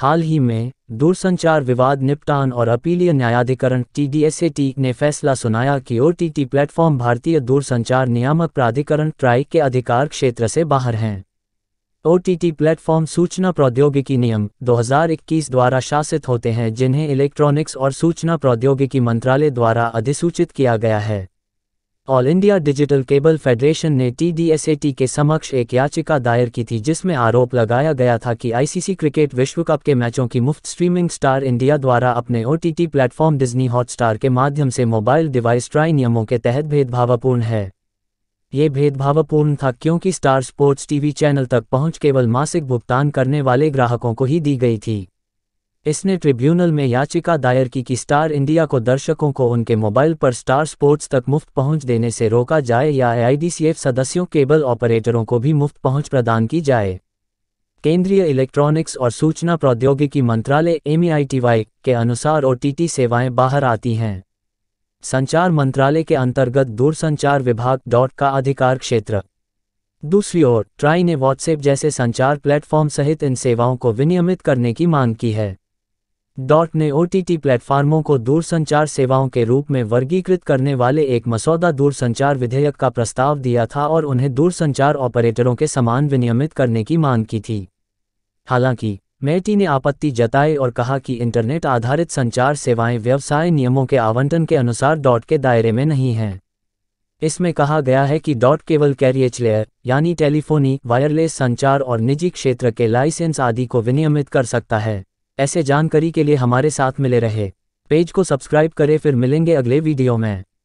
हाल ही में दूरसंचार विवाद निपटान और अपीलीय न्यायाधिकरण टी ने फैसला सुनाया कि ओ प्लेटफॉर्म भारतीय दूरसंचार नियामक प्राधिकरण ट्राई के अधिकार क्षेत्र से बाहर हैं ओ प्लेटफॉर्म सूचना प्रौद्योगिकी नियम 2021 द्वारा शासित होते हैं जिन्हें इलेक्ट्रॉनिक्स और सूचना प्रौद्योगिकी मंत्रालय द्वारा अधिसूचित किया गया है all India digital cable federation ने टीडीएसएटी के समक्ष एक याचिका दायर की थी जिसमें आरोप लगाया गया था कि आईसीसी क्रिकेट विश्व कप के मैचों की मुफ्त स्ट्रीमिंग स्टार इंडिया द्वारा अपने OTT T platform Disney Hotstar के माध्यम से मोबाइल डिवाइस ट्राई नियमों के तहत भेदभावपूर्ण है ये भेदभावपूर्ण था क्योंकि स्टार स्पोर्ट्स टीवी चैनल तक पहुंच केवल मासिक भुगतान करने वाले ग्राहकों को ही दी गई थी इसने ट्रिब्यूनल में याचिका दायर की कि स्टार इंडिया को दर्शकों को उनके मोबाइल पर स्टार स्पोर्ट्स तक मुफ्त पहुंच देने से रोका जाए या एआईडीसीएफ सदस्यों केबल ऑपरेटरों को भी मुफ्त पहुंच प्रदान की जाए केंद्रीय इलेक्ट्रॉनिक्स और सूचना प्रौद्योगिकी मंत्रालय एमईआईटीवाई e के अनुसार ओ सेवाएं बाहर आती हैं संचार मंत्रालय के अंतर्गत दूरसंचार विभाग डॉट का अधिकार क्षेत्र दूसरी ओर ट्राई ने व्हाट्सएप जैसे संचार प्लेटफॉर्म सहित इन सेवाओं को विनियमित करने की मांग की है डॉट ने ओ टी टी प्लेटफॉर्मों को दूरसंचार सेवाओं के रूप में वर्गीकृत करने वाले एक मसौदा दूरसंचार विधेयक का प्रस्ताव दिया था और उन्हें दूरसंचार ऑपरेटरों के समान विनियमित करने की मांग की थी हालांकि मेटी ने आपत्ति जताई और कहा कि इंटरनेट आधारित संचार सेवाएं व्यवसाय नियमों के आवंटन के अनुसार डॉट के दायरे में नहीं हैं इसमें कहा गया है कि डॉट केवल कैरियज लेयर यानी टेलीफोनी वायरलेस संचार और निजी क्षेत्र के लाइसेंस आदि को विनियमित कर सकता है ऐसे जानकारी के लिए हमारे साथ मिले रहे पेज को सब्सक्राइब करें फिर मिलेंगे अगले वीडियो में